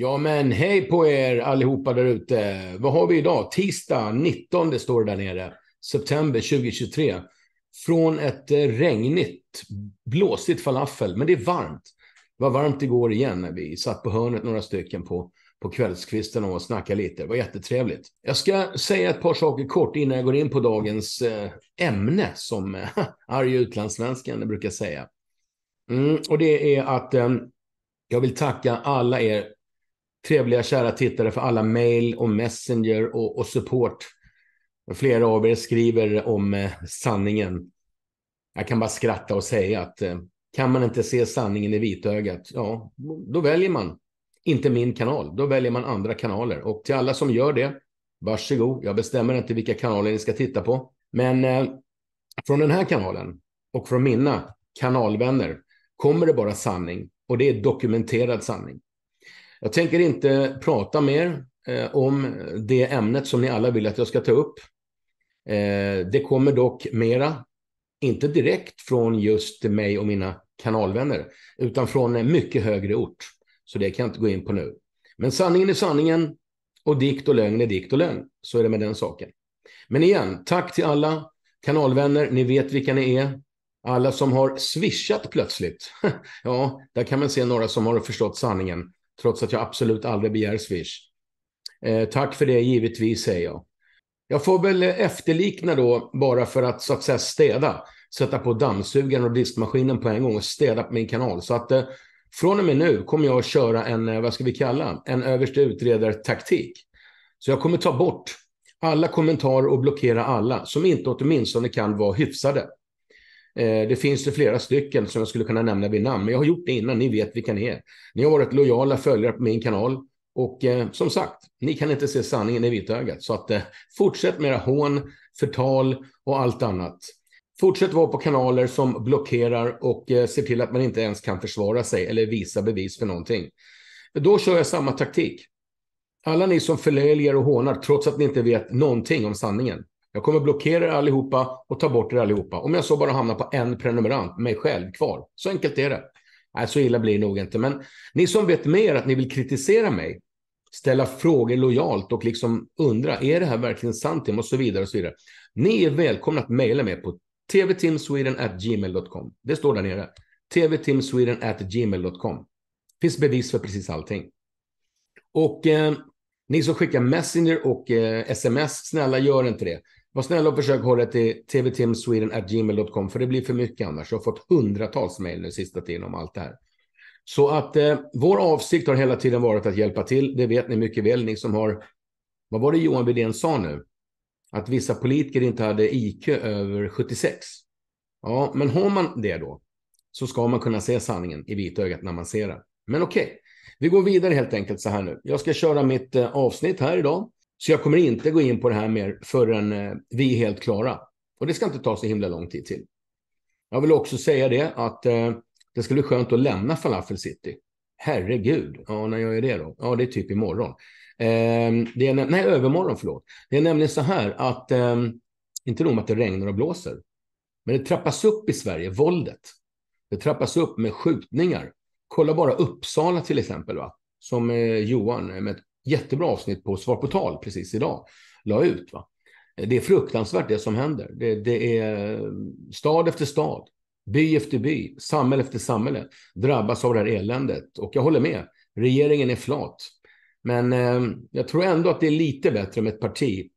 Ja, men hej på er allihopa där ute. Vad har vi idag? Tisdag 19, det står där nere, september 2023. Från ett regnigt, blåsigt falafel, men det är varmt. Det var varmt igår igen när vi satt på hörnet några stycken på, på kvällskvisten och snackade lite. Det var jättetrevligt. Jag ska säga ett par saker kort innan jag går in på dagens eh, ämne som arg utlandssvenskan brukar säga. Mm, och det är att eh, jag vill tacka alla er trevliga kära tittare för alla mail och messenger och, och support. Flera av er skriver om eh, sanningen. Jag kan bara skratta och säga att eh, kan man inte se sanningen i vitögat, ja, då väljer man inte min kanal. Då väljer man andra kanaler. Och till alla som gör det, varsågod. Jag bestämmer inte vilka kanaler ni ska titta på. Men eh, från den här kanalen och från mina kanalvänner kommer det bara sanning och det är dokumenterad sanning. Jag tänker inte prata mer eh, om det ämnet som ni alla vill att jag ska ta upp. Eh, det kommer dock mera, inte direkt från just mig och mina kanalvänner, utan från en mycket högre ort. Så det kan jag inte gå in på nu. Men sanningen är sanningen och dikt och lögn är dikt och lögn. Så är det med den saken. Men igen, tack till alla kanalvänner. Ni vet vilka ni är. Alla som har swishat plötsligt. ja, där kan man se några som har förstått sanningen trots att jag absolut aldrig begär Swish. Eh, tack för det givetvis, säger jag. Jag får väl efterlikna då, bara för att så att säga städa. Sätta på dammsugaren och diskmaskinen på en gång och städa på min kanal. Så att eh, från och med nu kommer jag att köra en, eh, vad ska vi kalla, en överste utredare-taktik. Så jag kommer ta bort alla kommentarer och blockera alla som inte åtminstone kan vara hyfsade. Eh, det finns det flera stycken som jag skulle kunna nämna vid namn, men jag har gjort det innan. Ni vet vilka ni är. Ni har varit lojala följare på min kanal och eh, som sagt, ni kan inte se sanningen i vitögat. Så att, eh, fortsätt med era hån, förtal och allt annat. Fortsätt vara på kanaler som blockerar och eh, ser till att man inte ens kan försvara sig eller visa bevis för någonting. Då kör jag samma taktik. Alla ni som förlöjligar och hånar trots att ni inte vet någonting om sanningen. Jag kommer blockera er allihopa och ta bort er allihopa. Om jag så bara hamnar på en prenumerant, mig själv, kvar. Så enkelt är det. Nej, så illa blir det nog inte. Men ni som vet mer att ni vill kritisera mig, ställa frågor lojalt och liksom undra, är det här verkligen sant? Och så vidare och så vidare. Ni är välkomna att mejla mig på tvtimsweden.gmail.com. Det står där nere. tvteamsweden.gmail.com. Finns bevis för precis allting. Och eh, ni som skickar Messenger och eh, sms, snälla gör inte det. Var snäll och försök hålla till tvtimsweden.gmail.com för det blir för mycket annars. Jag har fått hundratals mejl nu sista tiden om allt det här. Så att eh, vår avsikt har hela tiden varit att hjälpa till. Det vet ni mycket väl, ni som har... Vad var det Johan Widén sa nu? Att vissa politiker inte hade IQ över 76. Ja, men har man det då så ska man kunna se sanningen i vitögat när man ser den. Men okej, okay. vi går vidare helt enkelt så här nu. Jag ska köra mitt eh, avsnitt här idag. Så jag kommer inte gå in på det här mer förrän eh, vi är helt klara. Och det ska inte ta så himla lång tid till. Jag vill också säga det att eh, det skulle bli skönt att lämna Falafel City. Herregud, ja, när gör jag det då? Ja, det är typ imorgon. Eh, det är, nej, övermorgon, förlåt. Det är nämligen så här att, eh, inte nog med att det regnar och blåser, men det trappas upp i Sverige, våldet. Det trappas upp med skjutningar. Kolla bara Uppsala till exempel, va? som eh, Johan eh, med ett jättebra avsnitt på Svar på tal precis idag la ut. Va? Det är fruktansvärt det som händer. Det, det, är stad efter stad, by efter by, samhälle efter samhälle drabbas av det här eländet. Och jag håller med, regeringen är flat. Men eh, jag tror ändå att det är lite bättre med ett parti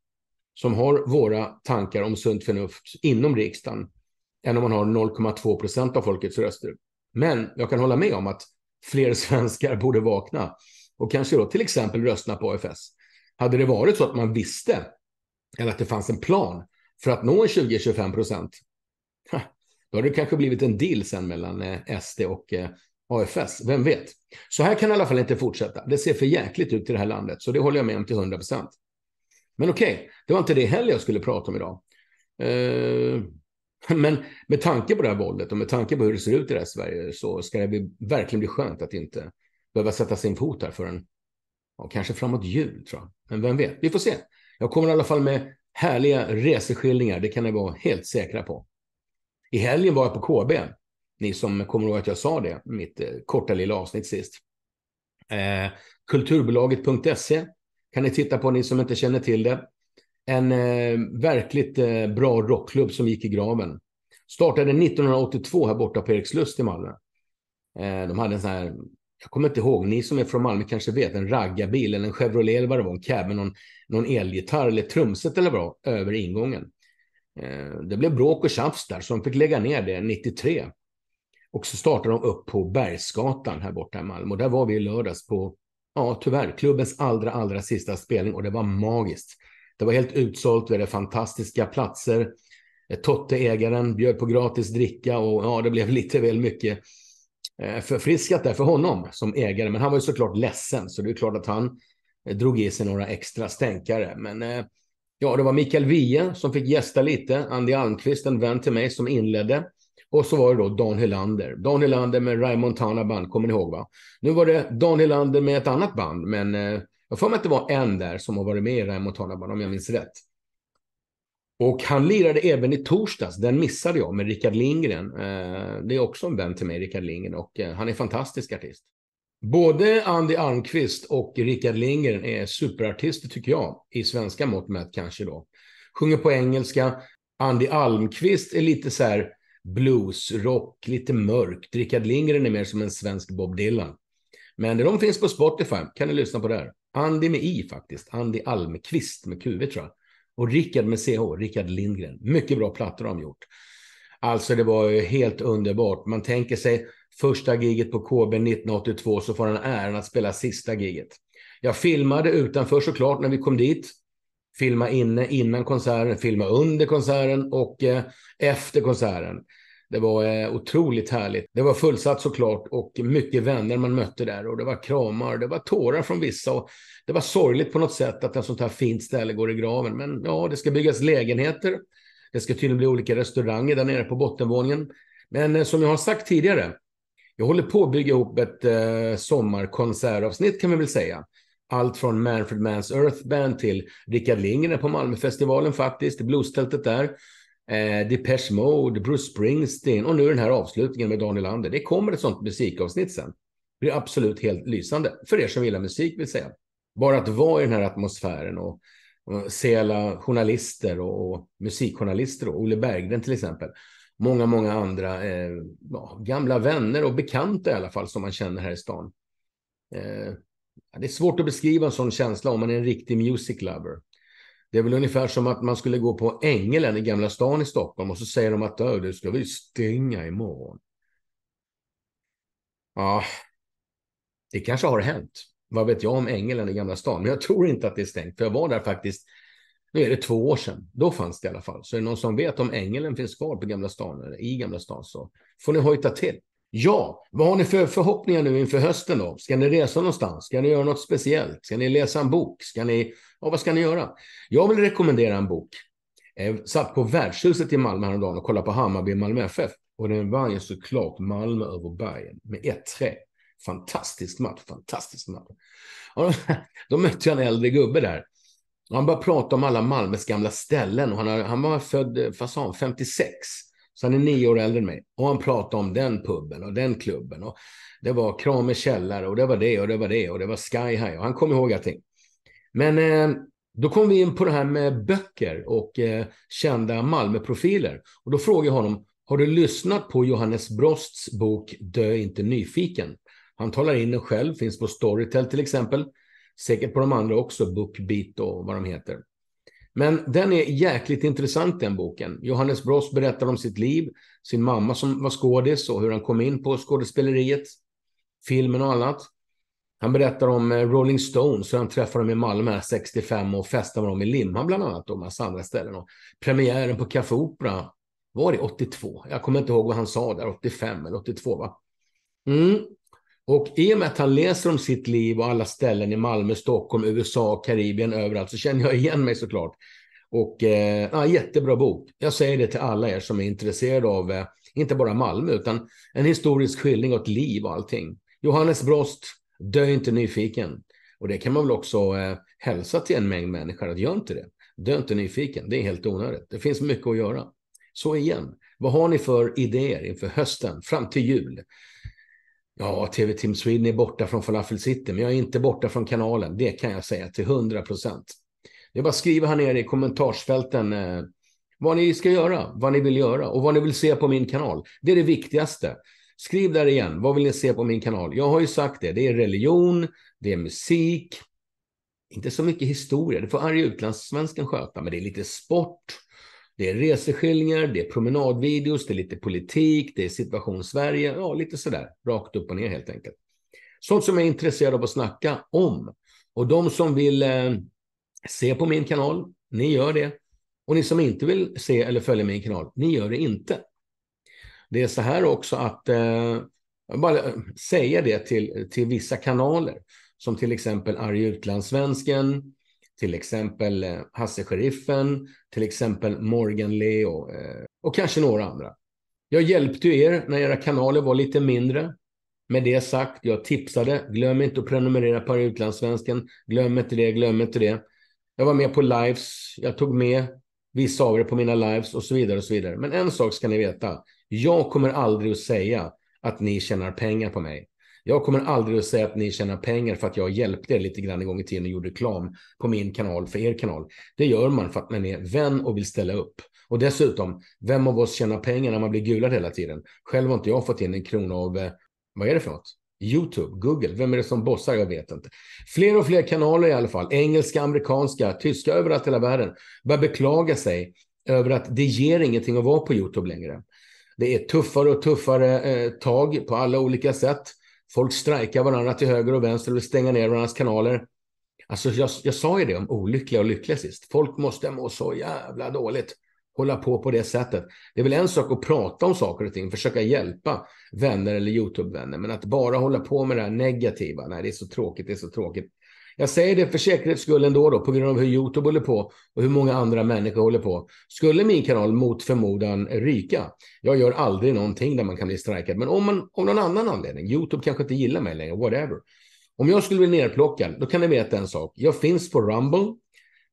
som har våra tankar om sunt förnuft inom riksdagen än om man har 0,2 procent av folkets röster. Men jag kan hålla med om att fler svenskar borde vakna och kanske då till exempel rösterna på AFS. Hade det varit så att man visste, eller att det fanns en plan för att nå 20-25 procent, då hade det kanske blivit en deal sen mellan eh, SD och eh, AFS, vem vet? Så här kan det i alla fall inte fortsätta. Det ser för jäkligt ut i det här landet, så det håller jag med om till 100 procent. Men okej, okay, det var inte det heller jag skulle prata om idag. Eh, men med tanke på det här våldet och med tanke på hur det ser ut i det här Sverige så ska det verkligen bli skönt att inte behöva sätta sin fot här förrän, ja, kanske framåt jul tror jag. Men vem vet, vi får se. Jag kommer i alla fall med härliga reseskildringar, det kan ni vara helt säkra på. I helgen var jag på KB, ni som kommer ihåg att jag sa det, mitt eh, korta lilla avsnitt sist. Eh, kulturbolaget.se kan ni titta på, ni som inte känner till det. En eh, verkligt eh, bra rockklubb som gick i graven. Startade 1982 här borta på Erikslust i Malmö. Eh, de hade en sån här jag kommer inte ihåg, ni som är från Malmö kanske vet, en raggarbil eller en Chevrolet eller vad det var, en cab med någon, någon elgitarr eller trumset eller vad över ingången. Eh, det blev bråk och tjafs där, så de fick lägga ner det 93. Och så startade de upp på Bergsgatan här borta i Malmö. Och där var vi i lördags på, ja tyvärr, klubbens allra, allra sista spelning och det var magiskt. Det var helt utsålt, vi hade fantastiska platser. Eh, Totte-ägaren bjöd på gratis dricka och ja, det blev lite väl mycket Eh, förfriskat där för honom som ägare. Men han var ju såklart ledsen, så det är klart att han eh, drog i sig några extra stänkare. Men eh, ja, det var Mikael Wiehe som fick gästa lite. Andy Almqvist, en vän till mig, som inledde. Och så var det då Dan Helander. Dan Helander med Ray Montana band, kommer ni ihåg va? Nu var det Dan Helander med ett annat band, men jag får mig att det var en där som har varit med i Ray Montana band, om jag minns rätt. Och han lirade även i torsdags, den missade jag, med Rickard Lindgren. Eh, det är också en vän till mig, Rickard Lindgren, och eh, han är en fantastisk artist. Både Andy Almqvist och Rickard Lindgren är superartister, tycker jag, i svenska mått mätt kanske då. Sjunger på engelska. Andy Almqvist är lite så här bluesrock, lite mörkt. Rickard Lindgren är mer som en svensk Bob Dylan. Men de finns på Spotify, kan ni lyssna på där. Andy med i faktiskt, Andy Almqvist med QV tror jag. Och Rickard med CH, Rickard Lindgren. Mycket bra plattor har de gjort. Alltså det var ju helt underbart. Man tänker sig första giget på KB 1982 så får han äran att spela sista giget. Jag filmade utanför såklart när vi kom dit. Filma inne innan konserten, filma under konserten och eh, efter konserten. Det var eh, otroligt härligt. Det var fullsatt såklart och mycket vänner man mötte där och det var kramar, det var tårar från vissa och det var sorgligt på något sätt att ett sånt här fint ställe går i graven. Men ja, det ska byggas lägenheter. Det ska tydligen bli olika restauranger där nere på bottenvåningen. Men eh, som jag har sagt tidigare, jag håller på att bygga ihop ett eh, sommarkonsertavsnitt kan man väl säga. Allt från Manfred Mans Earth Band till Rickard Lindgren på Malmöfestivalen faktiskt, i bluestältet där eh, Depeche Mode, Bruce Springsteen och nu den här avslutningen med Daniel Ander. Det kommer ett sånt musikavsnitt sen. Det blir absolut helt lysande, för er som gillar musik vill säga. Bara att vara i den här atmosfären och, och se alla journalister och, och musikjournalister och Olle Berggren till exempel. Många, många andra eh, ja, gamla vänner och bekanta i alla fall som man känner här i stan. Eh, det är svårt att beskriva en sån känsla om man är en riktig music lover. Det är väl ungefär som att man skulle gå på Ängelen i Gamla stan i Stockholm och så säger de att du ska vi stänga imorgon. Ja, det kanske har hänt. Vad vet jag om Ängelen i Gamla stan? Men jag tror inte att det är stängt, för jag var där faktiskt, nu är det två år sedan. Då fanns det i alla fall. Så är det någon som vet om Ängelen finns kvar på Gamla stan eller i Gamla stan så får ni hojta till. Ja, vad har ni för förhoppningar nu inför hösten då? Ska ni resa någonstans? Ska ni göra något speciellt? Ska ni läsa en bok? Ska ni, ja, vad ska ni göra? Jag vill rekommendera en bok. Jag eh, satt på värdshuset i Malmö häromdagen och kollade på Hammarby Malmö FF. Och den vann ju såklart Malmö över bergen med 1-3. Fantastisk match, fantastisk match. Och då mötte jag en äldre gubbe där. Och han började prata om alla Malmös gamla ställen och han, han var född fasan eh, 56. Så han är nio år äldre än mig. Och han pratade om den puben och den klubben. Och det var Kramer källare och det var det och det var det och det var Sky High. Och han kom ihåg allting. Men eh, då kom vi in på det här med böcker och eh, kända Malmöprofiler. Och då frågade jag honom, har du lyssnat på Johannes Brosts bok Dö inte nyfiken? Han talar in den själv, finns på Storytel till exempel. Säkert på de andra också, Bookbeat och vad de heter. Men den är jäkligt intressant den boken. Johannes Brost berättar om sitt liv, sin mamma som var skådis och hur han kom in på skådespeleriet, filmen och annat. Han berättar om eh, Rolling Stones, hur han träffade dem i Malmö 65 och festade med dem i Limhamn bland annat och massa andra ställen. Och premiären på Café Opera var det 82? Jag kommer inte ihåg vad han sa där, 85 eller 82 va? Mm. Och i och med att han läser om sitt liv och alla ställen i Malmö, Stockholm, USA, Karibien, överallt så känner jag igen mig såklart. Och eh, jättebra bok. Jag säger det till alla er som är intresserade av eh, inte bara Malmö utan en historisk skildring och ett liv och allting. Johannes Brost, dö inte nyfiken. Och det kan man väl också eh, hälsa till en mängd människor att gör inte det. Dö inte nyfiken, det är helt onödigt. Det finns mycket att göra. Så igen, vad har ni för idéer inför hösten, fram till jul? Ja, TV Team Sweden är borta från Falafel City, men jag är inte borta från kanalen. Det kan jag säga till 100 procent. Det är bara att skriva här nere i kommentarsfälten eh, vad ni ska göra, vad ni vill göra och vad ni vill se på min kanal. Det är det viktigaste. Skriv där igen, vad vill ni se på min kanal? Jag har ju sagt det, det är religion, det är musik, inte så mycket historia, det får arga utlandssvensken sköta, men det är lite sport, det är reseskildringar, det är promenadvideos, det är lite politik, det är situation Sverige, ja lite sådär, rakt upp och ner helt enkelt. Sånt som jag är intresserad av att snacka om. Och de som vill eh, se på min kanal, ni gör det. Och ni som inte vill se eller följa min kanal, ni gör det inte. Det är så här också att, eh, bara eh, säga det till, till vissa kanaler, som till exempel Arga Utlandssvensken, till exempel eh, Hasse Sheriffen, till exempel Morgan Leo eh, och kanske några andra. Jag hjälpte er när era kanaler var lite mindre. Med det sagt, jag tipsade. Glöm inte att prenumerera på Utlandssvensken. Glöm inte det, glöm inte det. Jag var med på lives. Jag tog med vissa av er på mina lives och så vidare och så vidare. Men en sak ska ni veta. Jag kommer aldrig att säga att ni tjänar pengar på mig. Jag kommer aldrig att säga att ni tjänar pengar för att jag hjälpte er lite grann en gång i tiden och gjorde reklam på min kanal för er kanal. Det gör man för att man är vän och vill ställa upp. Och dessutom, vem av oss tjänar pengar när man blir gulad hela tiden? Själv har inte jag fått in en krona av, eh, vad är det för något? YouTube, Google, vem är det som bossar? Jag vet inte. Fler och fler kanaler i alla fall, engelska, amerikanska, tyska, överallt i hela världen, börjar beklaga sig över att det ger ingenting att vara på YouTube längre. Det är tuffare och tuffare eh, tag på alla olika sätt. Folk strejkar varandra till höger och vänster och vill stänga ner varandras kanaler. Alltså jag, jag sa ju det om olyckliga och lyckliga sist. Folk måste må så jävla dåligt. Hålla på på det sättet. Det är väl en sak att prata om saker och ting, försöka hjälpa vänner eller YouTube-vänner. Men att bara hålla på med det här negativa, nej det är så tråkigt, det är så tråkigt. Jag säger det för säkerhets skull ändå då, på grund av hur Youtube håller på och hur många andra människor håller på. Skulle min kanal mot förmodan ryka, jag gör aldrig någonting där man kan bli strikad, men om man av någon annan anledning, Youtube kanske inte gillar mig längre, whatever. Om jag skulle bli nerplockad, då kan ni veta en sak. Jag finns på Rumble,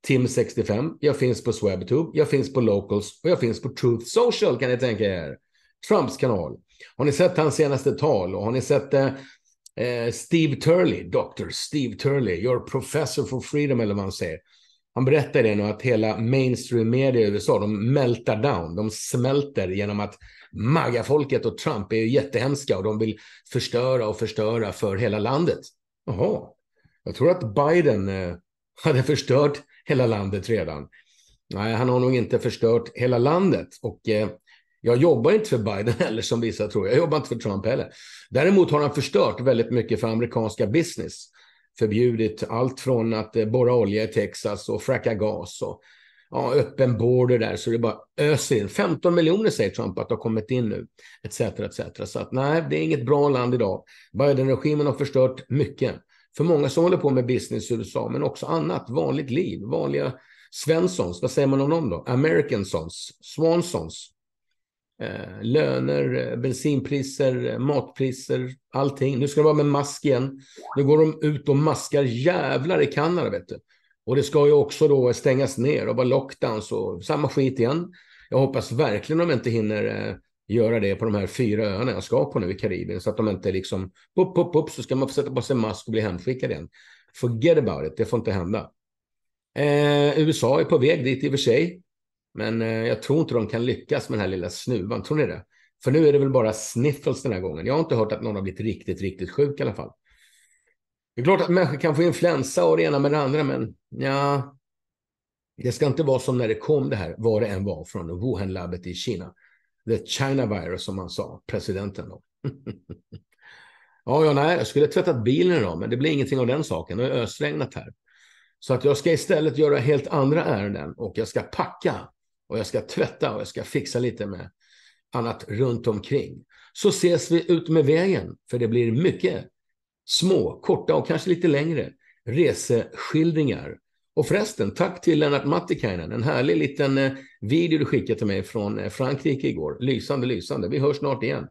Tim65, jag finns på Swebtube, jag finns på Locals och jag finns på Truth Social kan ni tänka er. Trumps kanal. Har ni sett hans senaste tal och har ni sett eh, Eh, Steve Turley, Dr. Steve Turley, your professor for freedom eller vad han säger. Han berättar det nu att hela mainstream media i USA, de mältar down, de smälter genom att MAGA-folket och Trump är ju jättehemska och de vill förstöra och förstöra för hela landet. Jaha, jag tror att Biden eh, hade förstört hela landet redan. Nej, han har nog inte förstört hela landet. Och eh, jag jobbar inte för Biden heller, som vissa tror. Jag jobbar inte för Trump heller. Däremot har han förstört väldigt mycket för amerikanska business. Förbjudit allt från att eh, borra olja i Texas och fracka gas och ja, öppen border där, så det bara öser in. 15 miljoner säger Trump att det har kommit in nu, etc. etc. Så att nej, det är inget bra land idag. Biden-regimen har förstört mycket. För många som håller på med business i USA, men också annat, vanligt liv, vanliga Svenssons, vad säger man om dem då? Americansons, Swansons, Eh, löner, eh, bensinpriser, eh, matpriser, allting. Nu ska det vara med mask igen. Nu går de ut och maskar jävlar i Kanada, vet du. Och det ska ju också då stängas ner och vara lockdowns och samma skit igen. Jag hoppas verkligen de inte hinner göra det på de här fyra öarna jag ska på nu i Karibien. Så att de inte liksom, upp, upp, upp, så ska man få sätta på sig mask och bli hemskickad igen. Forget about it, det får inte hända. Eh, USA är på väg dit i och för sig. Men eh, jag tror inte de kan lyckas med den här lilla snuvan. Tror ni det? För nu är det väl bara sniffles den här gången. Jag har inte hört att någon har blivit riktigt, riktigt sjuk i alla fall. Det är klart att människor kan få influensa och det ena med det andra, men ja, det ska inte vara som när det kom det här, vad det än var från Wuhan-labbet i Kina. The China virus som man sa, presidenten då. ja, ja, nej, jag skulle tvättat bilen idag, men det blir ingenting av den saken. Det har ösregnat här. Så att jag ska istället göra helt andra ärenden och jag ska packa och jag ska tvätta och jag ska fixa lite med annat runt omkring. Så ses vi ut med vägen, för det blir mycket små, korta och kanske lite längre reseskildringar. Och förresten, tack till Lennart Mattikainen, en härlig liten eh, video du skickade till mig från eh, Frankrike igår. Lysande, lysande. Vi hörs snart igen.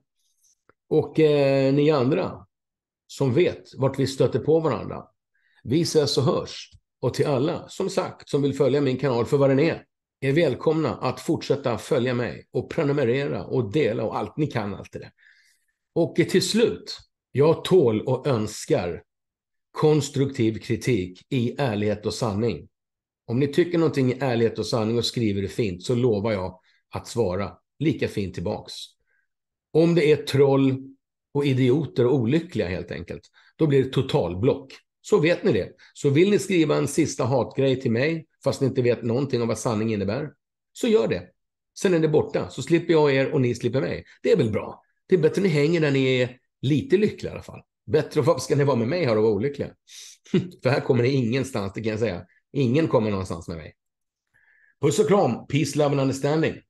Och eh, ni andra som vet vart vi stöter på varandra, vi ses och hörs. Och till alla, som sagt, som vill följa min kanal för vad den är, är välkomna att fortsätta följa mig och prenumerera och dela och allt. Ni kan allt det Och till slut, jag tål och önskar konstruktiv kritik i ärlighet och sanning. Om ni tycker någonting i ärlighet och sanning och skriver det fint så lovar jag att svara lika fint tillbaks. Om det är troll och idioter och olyckliga helt enkelt, då blir det totalblock. Så vet ni det. Så vill ni skriva en sista hatgrej till mig fast ni inte vet någonting om vad sanning innebär, så gör det. Sen är det borta, så slipper jag er och ni slipper mig. Det är väl bra? Det är bättre att ni hänger där ni är lite lyckliga i alla fall. Bättre, varför ska ni vara med mig här och vara olyckliga? För här kommer ni ingenstans, det kan jag säga. Ingen kommer någonstans med mig. Puss och kram, peace, love and understanding.